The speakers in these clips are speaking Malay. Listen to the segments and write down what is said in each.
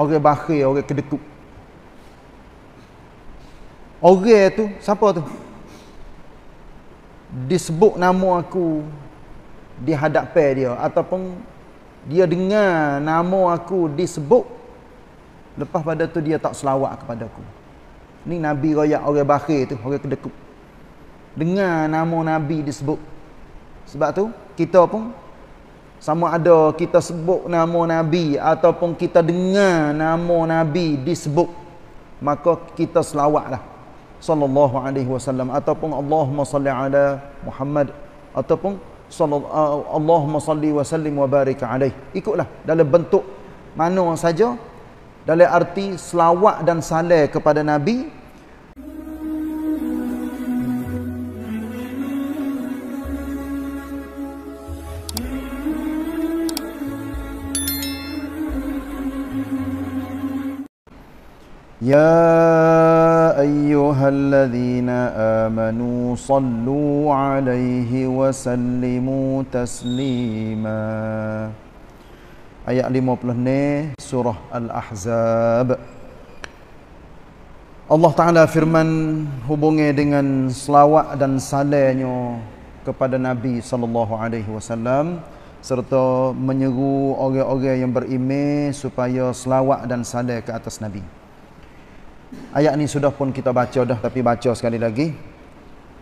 orang bakhil orang kedekut orang tu siapa tu disebut nama aku di hadapan dia ataupun dia dengar nama aku disebut lepas pada tu dia tak selawat kepada aku ni nabi royak orang bakhil tu orang kedekut dengar nama nabi disebut sebab tu kita pun sama ada kita sebut nama Nabi ataupun kita dengar nama Nabi disebut maka kita selawatlah sallallahu alaihi wasallam ataupun Allahumma salli ala Muhammad ataupun uh, Allahumma salli wa sallim wa barik alaih ikutlah dalam bentuk mana saja dalam arti selawat dan salam kepada Nabi يا ايها الذين آمنوا صلوا عليه وسلموا تسليما ayat 56 surah al-ahzab Allah Taala firman hubungi dengan selawat dan salamnya kepada Nabi sallallahu alaihi wasallam serta menyeru orang-orang yang beriman supaya selawat dan salam ke atas Nabi. Ayat ni sudah pun kita baca dah tapi baca sekali lagi.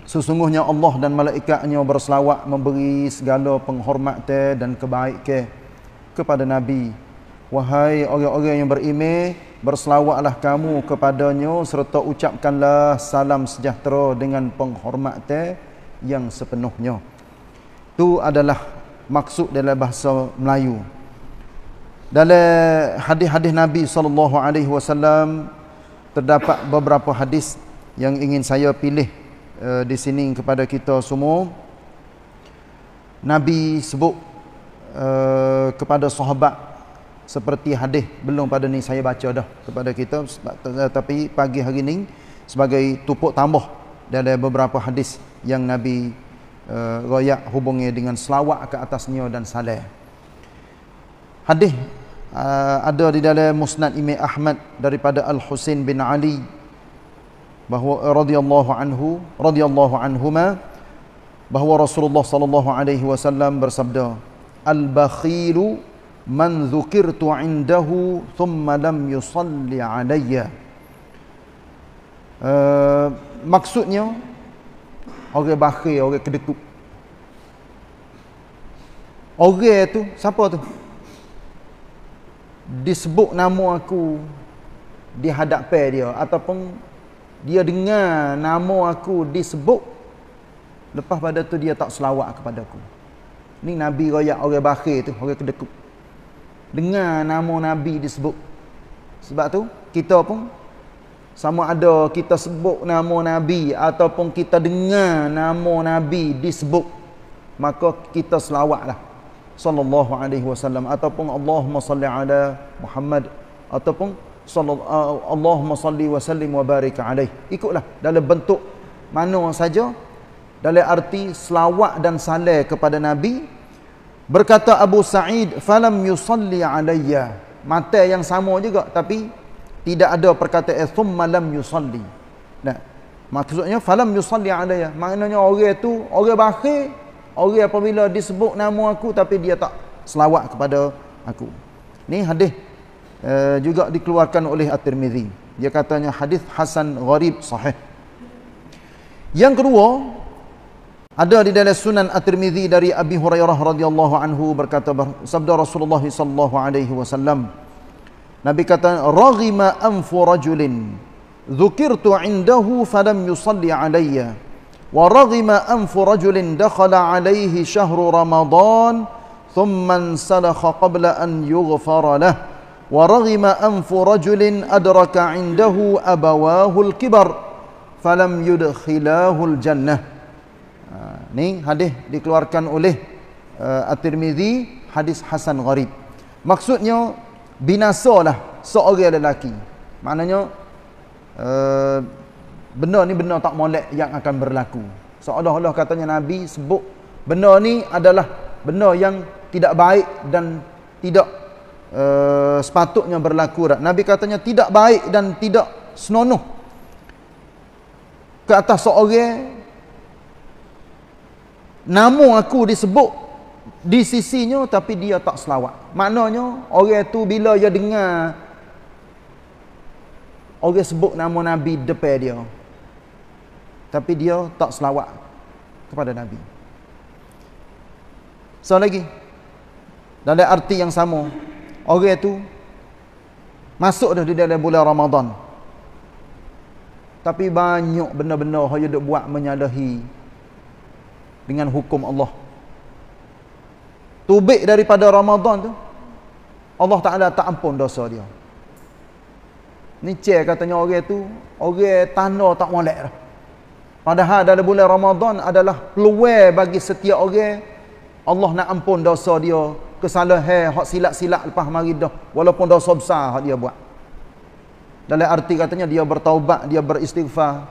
Sesungguhnya Allah dan malaikatnya berselawat memberi segala penghormatan dan kebaikan kepada Nabi. Wahai orang-orang yang beriman, berselawatlah kamu kepadanya serta ucapkanlah salam sejahtera dengan penghormat yang sepenuhnya. Tu adalah maksud dalam bahasa Melayu. Dalam hadis-hadis Nabi sallallahu alaihi wasallam terdapat beberapa hadis yang ingin saya pilih uh, di sini kepada kita semua Nabi sebut uh, kepada sahabat seperti hadis belum pada ni saya baca dah kepada kita eh, tapi pagi hari ini sebagai tupuk tambah ada beberapa hadis yang Nabi uh, royak hubungnya dengan selawat ke atasnya dan salih hadis Ah, ada di dalam musnad Imam Ahmad daripada Al Husain bin Ali bahawa radhiyallahu anhu radhiyallahu anhuma bahawa Rasulullah sallallahu alaihi wasallam bersabda al bakhilu man dhukirtu indahu thumma lam yusalli alayya uh, maksudnya orang bakhil orang kedetup orang tu siapa tu disebut nama aku di hadapan dia ataupun dia dengar nama aku disebut lepas pada tu dia tak selawat kepada aku ni nabi royak orang bakhir tu orang kedekut dengar nama nabi disebut sebab tu kita pun sama ada kita sebut nama nabi ataupun kita dengar nama nabi disebut maka kita selawatlah sallallahu alaihi wasallam ataupun Allahumma salli ala Muhammad ataupun uh, Allahumma salli wa sallim wa barik alaihi ikutlah dalam bentuk mana saja dalam arti selawat dan salam kepada nabi berkata Abu Sa'id falam yusalli alayya mata yang sama juga tapi tidak ada perkataan eh, thumma lam yusalli nah maksudnya falam yusalli alayya maknanya orang itu orang bakhil Orang apabila disebut nama aku tapi dia tak selawat kepada aku. Ni hadis uh, juga dikeluarkan oleh At-Tirmizi. Dia katanya hadis hasan gharib sahih. Yang kedua ada di dalam Sunan At-Tirmizi dari Abi Hurairah radhiyallahu anhu berkata sabda Rasulullah sallallahu alaihi wasallam Nabi kata raghima anfu rajulin dhukirtu indahu falam yusalli alayya ورغم أنف رجل دخل عليه شهر رمضان ثم انسلخ قبل أن يغفر له ورغم أنف رجل أدرك عنده أبواه الكبر فلم يدخلاه الجنة ini hadis dikeluarkan oleh uh, At-Tirmizi hadis Hasan Gharib maksudnya binasalah seorang lelaki maknanya uh, benda ni benda tak molek yang akan berlaku. Seolah-olah katanya Nabi sebut benda ni adalah benda yang tidak baik dan tidak uh, sepatutnya berlaku. Nabi katanya tidak baik dan tidak senonoh ke atas seorang nama aku disebut di sisinya tapi dia tak selawat. Maknanya orang tu bila dia dengar orang sebut nama Nabi depan dia tapi dia tak selawat kepada Nabi. So lagi, dalam arti yang sama, orang itu masuk dah di dalam bulan Ramadan. Tapi banyak benda-benda yang -benda dia buat menyalahi dengan hukum Allah. Tubik daripada Ramadan tu, Allah Ta'ala tak ampun dosa dia. Ni cek katanya orang tu, orang tanda tak molek dah. Padahal dalam bulan Ramadan adalah peluwe bagi setiap orang Allah nak ampun dosa dia, kesalahan hak silat-silat lepas mari dah, walaupun dosa besar hak dia buat. Dalam arti katanya dia bertaubat, dia beristighfar.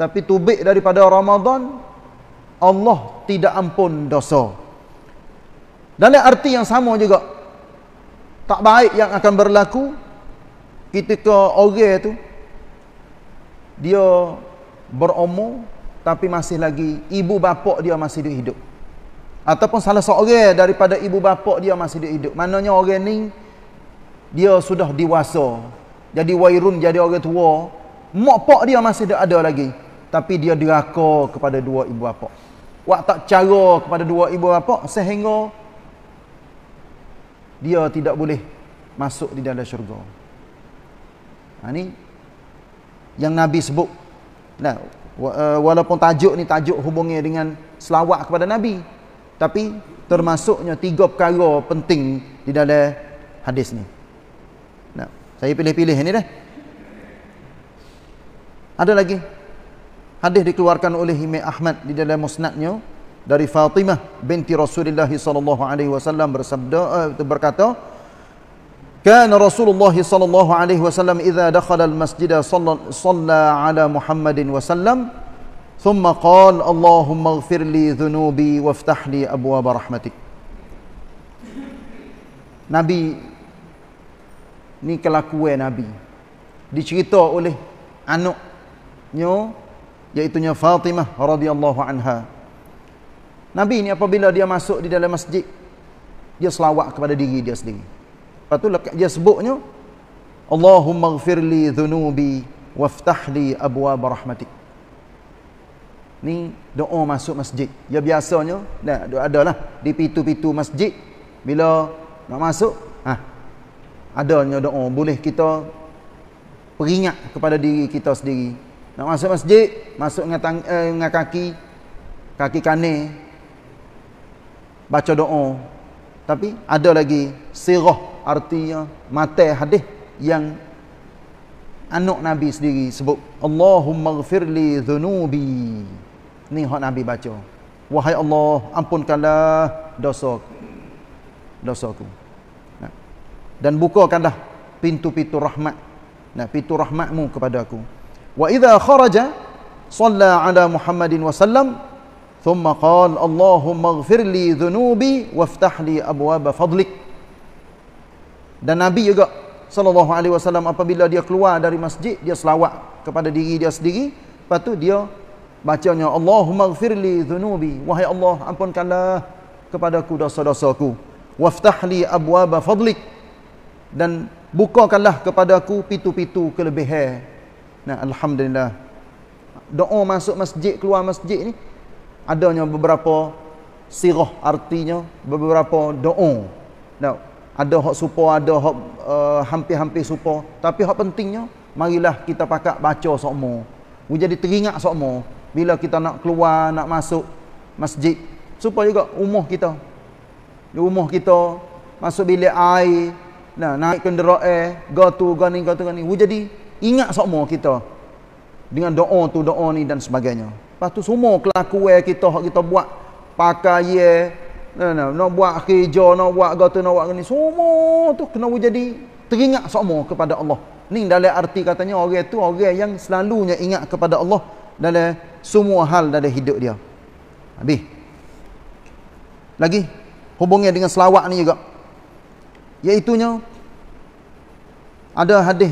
Tapi tubik daripada Ramadan Allah tidak ampun dosa. Dalam arti yang sama juga tak baik yang akan berlaku kita ke orang itu dia berumur tapi masih lagi ibu bapa dia masih hidup. Ataupun salah seorang daripada ibu bapa dia masih hidup. Maknanya orang ni dia sudah dewasa. Jadi wairun jadi orang tua. Mak pak dia masih ada lagi tapi dia deraka kepada dua ibu bapa. Wak tak cara kepada dua ibu bapa sehingga dia tidak boleh masuk di dalam syurga. Ha, ini yang Nabi sebut Nah, eh, walaupun tajuk ni tajuk hubungnya dengan selawat kepada Nabi. Tapi termasuknya tiga perkara penting di dalam hadis ni. Nah, saya pilih-pilih ini dah. Ada lagi. Hadis dikeluarkan oleh Imam Ahmad di dalam musnadnya dari Fatimah binti Rasulullah sallallahu alaihi wasallam bersabda uh, berkata كان رسول الله صلى الله عليه وسلم إذا دخل المسجد صلى, صلى على محمد وسلم ثم قال اللهم اغفر لي ذنوبي وافتح لي أبواب رحمتك نبي ni kelakuan Nabi. Dicerita oleh anaknya iaitu nya Fatimah radhiyallahu anha. Nabi ni apabila dia masuk di dalam masjid dia selawat kepada diri dia sendiri. Lepas tu dia sebutnya Allahumma gfirli dhunubi waftahli abwa barahmatik. Ni doa masuk masjid. Ya biasanya dah ada adalah di pintu-pintu masjid bila nak masuk ha. Adanya doa boleh kita peringat kepada diri kita sendiri. Nak masuk masjid, masuk dengan, tang, eh, dengan kaki kaki kanan baca doa tapi ada lagi sirah artinya mati hadis yang anak Nabi sendiri sebut Allahumma gfirli dhunubi. Ni hak Nabi baca. Wahai Allah, ampunkanlah dosa dosaku. Dan bukakanlah pintu-pintu rahmat. Nah, pintu rahmatmu kepada aku. Wa idha kharaja salla ala Muhammadin wa sallam ثم قال اللهم اغفر لي ذنوبي وافتح لي ابواب فضلك dan nabi juga sallallahu alaihi wasallam apabila dia keluar dari masjid dia selawat kepada diri dia sendiri lepas tu dia bacanya Allahumma ighfir li dhunubi wahai Allah ampunkanlah kepadaku dosa-dosaku waftah abwaba fadlik dan bukakanlah kepadaku pintu-pintu kelebihan nah alhamdulillah doa masuk masjid keluar masjid ni adanya beberapa sirah artinya beberapa doa nah ada hak supo ada hak uh, hampir-hampir supo tapi hak pentingnya marilah kita pakak baca sokmo mu jadi teringat sokmo bila kita nak keluar nak masuk masjid supaya juga umur kita di umur kita masuk bilik air nah naik kenderaan go tu go ni go tu go ni jadi ingat sokmo kita dengan doa tu doa ni dan sebagainya Lepas tu semua kelakuan kita hak kita buat pakai ye, nak no, no, no, buat hijau, nak no, buat gatu, nak no, buat ni semua tu kena jadi teringat semua kepada Allah. Ni dalam arti katanya orang tu orang yang selalunya ingat kepada Allah dalam semua hal dalam hidup dia. Habis. Lagi hubungnya dengan selawat ni juga. Iaitunya ada hadis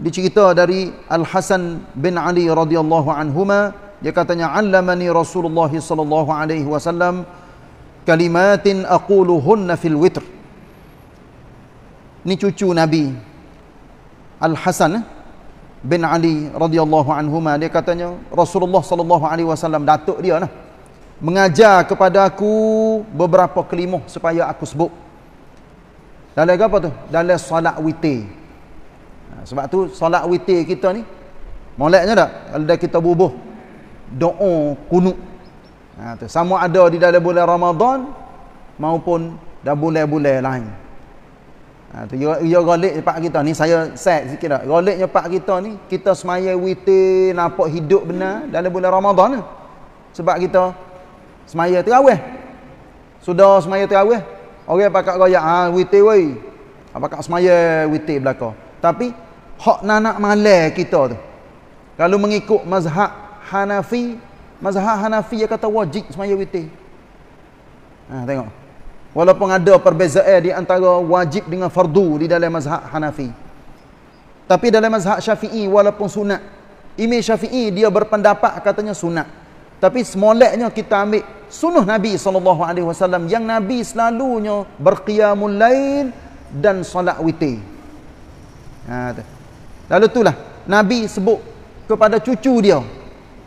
dicerita dari Al Hasan bin Ali radhiyallahu anhuma dia katanya allamani Rasulullah sallallahu alaihi wasallam kalimatin aquluhunna fil witr. Ni cucu Nabi Al Hasan eh, bin Ali radhiyallahu anhuma dia katanya Rasulullah sallallahu alaihi wasallam datuk dia lah mengajar kepada aku beberapa kelimah supaya aku sebut. Dalam apa tu? Dalam solat witir. Ha, sebab tu solat witir kita ni moleknya tak? Kalau kita bubuh doa kunut. Ha, tu. Sama ada di dalam bulan Ramadan maupun dalam bulan-bulan lain. Ha, tu. Ya, ya galik pak kita ni, saya set sikit dah. Galiknya pak kita ni, kita semaya witi, nampak hidup benar dalam bulan Ramadan ni. Sebab kita semaya terawih. Sudah semaya terawih. Orang pakak gaya ah, ha, witi wey. Pakak semaya witi belakang. Tapi, hak nanak malay kita tu. Kalau mengikut mazhab Hanafi mazhab Hanafi yang kata wajib semaya witir. Ha tengok. Walaupun ada perbezaan di antara wajib dengan fardu di dalam mazhab Hanafi. Tapi dalam mazhab Syafi'i walaupun sunat. Imam Syafi'i dia berpendapat katanya sunat. Tapi semoleknya kita ambil sunuh Nabi saw yang Nabi selalunya berqiyamul lain dan solat witir. Ha tu. Lalu itulah Nabi sebut kepada cucu dia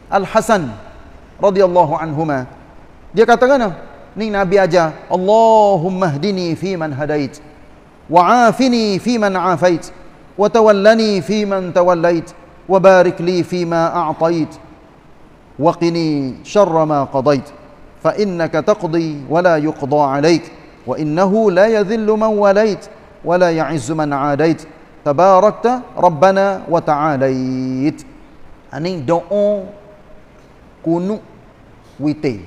Al-Hasan radhiyallahu anhuma. Dia katakan, ni Nabi aja, Allahumma hdini fi man hadait wa afini fi man afait wa tawallani fi man tawallait wa barik li fi ma a'tait wa qini sharra ma qadait fa innaka taqdi wa la yuqda alayk wa innahu la yadhillu man walait wa la ya'izzu man 'adait tabarakta rabbana wa ta'alait. Ini doa kunuk witi.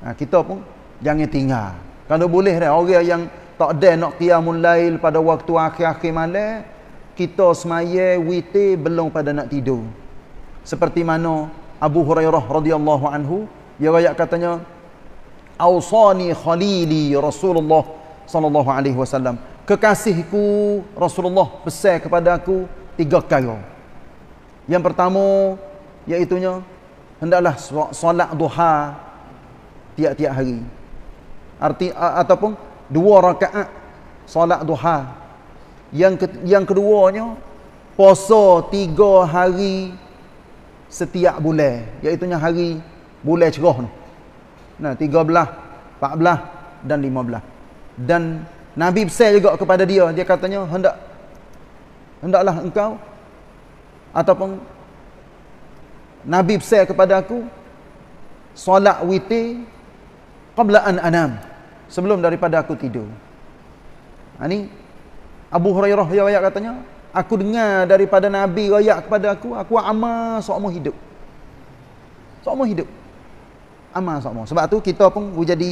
Ha, kita pun jangan tinggal. Kalau boleh dah orang yang tak ada nak qiyamul lail pada waktu akhir-akhir malam, kita semaya witi belum pada nak tidur. Seperti mana Abu Hurairah radhiyallahu anhu dia rakyat katanya Ausani khalili Rasulullah sallallahu alaihi wasallam kekasihku Rasulullah pesan kepada aku tiga perkara. Yang pertama iaitunya hendaklah solat duha tiap-tiap hari arti ataupun dua rakaat solat duha yang ke, yang keduanya puasa tiga hari setiap bulan iaitunya hari bulan cerah tu nah 13 14 dan 15 dan nabi pesan juga kepada dia dia katanya hendak hendaklah engkau ataupun Nabi besar kepada aku solat witir qabla an anam sebelum daripada aku tidur. Ani ha, Abu Hurairah riwayat katanya, aku dengar daripada Nabi riwayat kepada aku, aku amal seumur hidup. Seumur hidup. Amal seumur. Sebab tu kita pun boleh jadi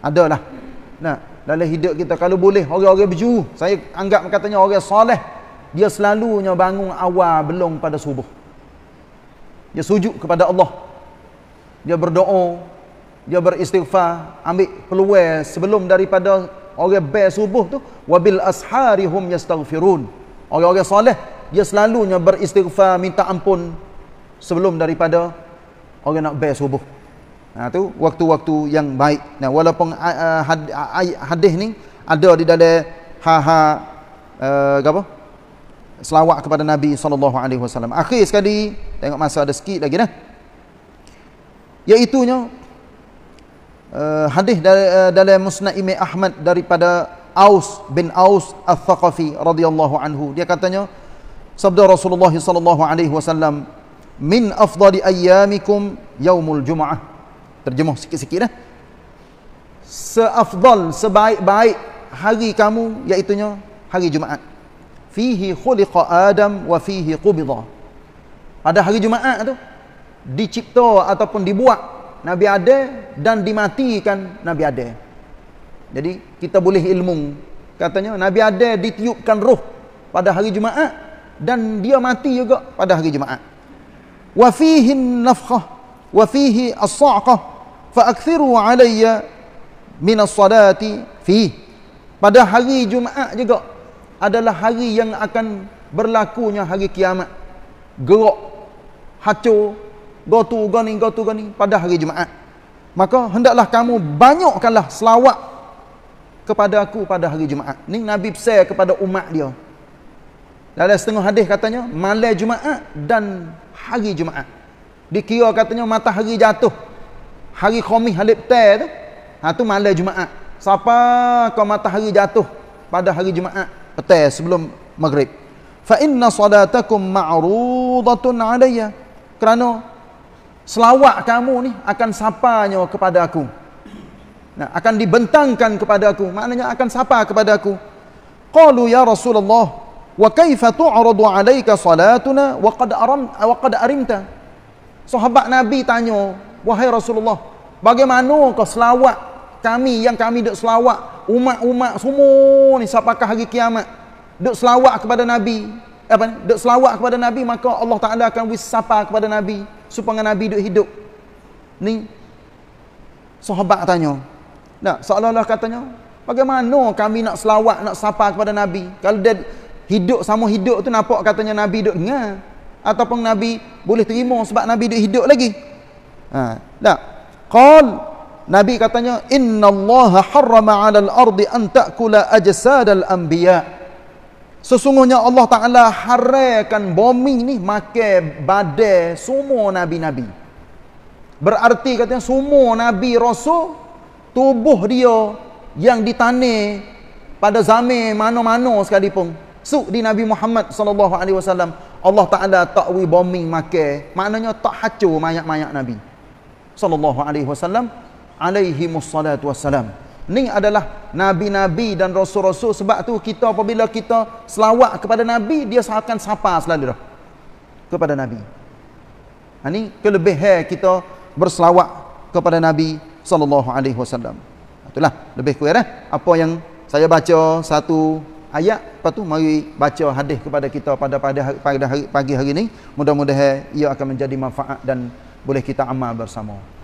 adalah Nah, dalam hidup kita kalau boleh orang-orang berjuru. Saya anggap katanya orang soleh dia selalunya bangun awal belum pada subuh dia sujud kepada Allah dia berdoa dia beristighfar ambil peluang sebelum daripada orang bel subuh tu wabil asharihum yastaghfirun orang-orang soleh dia selalunya beristighfar minta ampun sebelum daripada orang nak bel subuh nah ha, tu waktu-waktu yang baik nah walaupun uh, hadis ni ada di dalam ha ha uh, apa selawat kepada Nabi saw. alaihi Akhir sekali, tengok masa ada sikit lagi dah. Iaitunya uh, hadis dari uh, eh, dalam Musnad Imam Ahmad daripada Aus bin Aus Al-Thaqafi radhiyallahu anhu. Dia katanya sabda Rasulullah saw. min afdali ayyamikum yaumul jumuah. Terjemah sikit-sikit dah. Seafdal, sebaik-baik hari kamu iaitunya hari Jumaat fihi khuliqa adam wa fihi qubida pada hari jumaat tu dicipta ataupun dibuat nabi ada dan dimatikan nabi ada jadi kita boleh ilmu katanya nabi ada ditiupkan roh pada hari jumaat dan dia mati juga pada hari jumaat wa fihi nafkhah wa fihi as-sa'qah fa aktsiru alayya min as-salati fi pada hari jumaat juga adalah hari yang akan berlakunya hari kiamat. Gerak, hacau, gotu gani, gotu gani pada hari Jumaat. Maka hendaklah kamu banyakkanlah selawat kepada aku pada hari Jumaat. Ini Nabi pesan kepada umat dia. Dalam setengah hadis katanya, malam Jumaat dan hari Jumaat. Dikira katanya matahari jatuh. Hari khamis, Halib Teh tu. Ha, tu malam Jumaat. Siapa kau matahari jatuh pada hari Jumaat? petai sebelum maghrib fa inna salatakum ma'rudatun alayya kerana selawat kamu ni akan sapanya kepada aku nah, akan dibentangkan kepada aku maknanya akan sapa kepada aku qalu ya rasulullah wa kaifa tu'radu alayka salatuna wa qad aram wa qad arimta sahabat nabi tanya wahai rasulullah bagaimana kau selawat kami yang kami duk selawat umat-umat semua ni sampai hari kiamat duk selawat kepada nabi apa ni duk selawat kepada nabi maka Allah Taala akan wisapa kepada nabi supaya nabi duk hidup ni sahabat tanya nah seolah-olah katanya bagaimana kami nak selawat nak sapa kepada nabi kalau dia hidup sama hidup tu nampak katanya nabi duk dengar ataupun nabi boleh terima sebab nabi duk hidup lagi ha dak qala Nabi katanya Inna innallaha harrama 'alal ardi an ta'kula al anbiya. Sesungguhnya Allah Taala haramkan bumi ni makan badai, semua nabi-nabi. Berarti katanya semua nabi rasul tubuh dia yang ditanam pada zaman mana-mana sekalipun suk di Nabi Muhammad sallallahu alaihi wasallam Allah Taala takwi bombing makan maknanya tak hancur mayat-mayat nabi sallallahu alaihi wasallam alaihi mussalatu wassalam. Ni adalah nabi-nabi dan rasul-rasul sebab tu kita apabila kita selawat kepada nabi dia akan sapa selalu dah kepada nabi. Ini ha, kelebihan kita berselawat kepada nabi sallallahu alaihi wasallam. Itulah lebih kurang eh? apa yang saya baca satu ayat lepas tu mari baca hadis kepada kita pada pada hari, pada hari pagi hari ini mudah-mudahan ia akan menjadi manfaat dan boleh kita amal bersama.